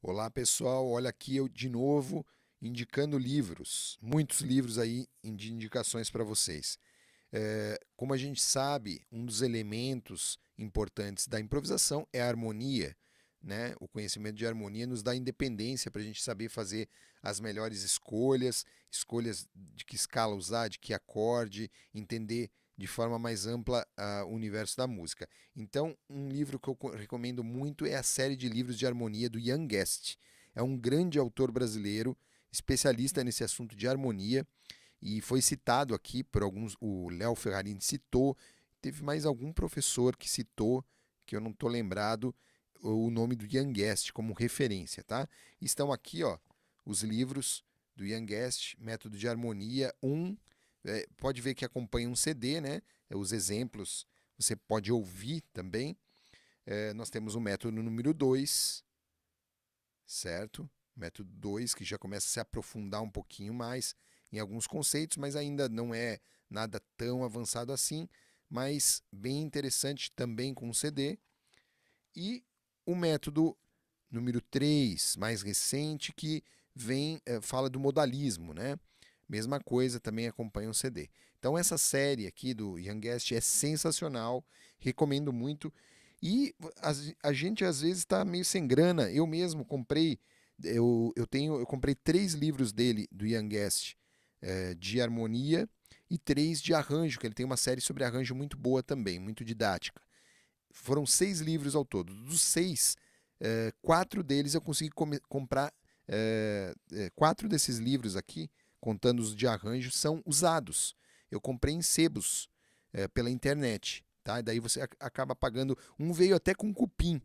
Olá pessoal, olha aqui eu de novo indicando livros, muitos livros aí de indicações para vocês. É, como a gente sabe, um dos elementos importantes da improvisação é a harmonia. Né? O conhecimento de harmonia nos dá independência para a gente saber fazer as melhores escolhas, escolhas de que escala usar, de que acorde, entender de forma mais ampla uh, o universo da música. Então, um livro que eu recomendo muito é a série de livros de harmonia do Ian Guest. É um grande autor brasileiro, especialista nesse assunto de harmonia, e foi citado aqui por alguns. O Léo Ferrarini citou, teve mais algum professor que citou, que eu não estou lembrado, o nome do Ian Guest como referência, tá? Estão aqui, ó, os livros do Ian Guest, Método de Harmonia 1, é, pode ver que acompanha um CD, né? É os exemplos você pode ouvir também. É, nós temos o método número 2, certo? Método 2, que já começa a se aprofundar um pouquinho mais em alguns conceitos, mas ainda não é nada tão avançado assim, mas bem interessante também com o CD. E o método número 3, mais recente, que vem é, fala do modalismo, né? Mesma coisa, também acompanha um CD. Então essa série aqui do Youngest é sensacional, recomendo muito. E a, a gente às vezes está meio sem grana. Eu mesmo comprei, eu, eu tenho, eu comprei três livros dele do Youngest é, eh, de harmonia e três de arranjo, que ele tem uma série sobre arranjo muito boa também, muito didática. Foram seis livros ao todo. Dos seis, é, quatro deles eu consegui comprar. É, quatro desses livros aqui contando os de arranjo, são usados. Eu comprei em sebos é, pela internet, tá? E daí você acaba pagando. Um veio até com cupim,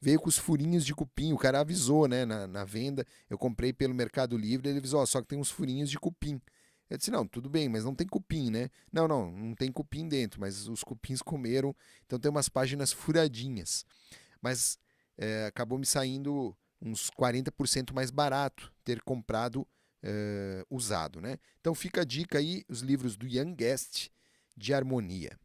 veio com os furinhos de cupim. O cara avisou, né, na, na venda. Eu comprei pelo Mercado Livre, ele avisou, oh, só que tem uns furinhos de cupim. Eu disse, não, tudo bem, mas não tem cupim, né? Não, não, não tem cupim dentro, mas os cupins comeram, então tem umas páginas furadinhas. Mas é, acabou me saindo uns 40% mais barato ter comprado uh, usado. Né? Então fica a dica aí, os livros do Young Guest de harmonia.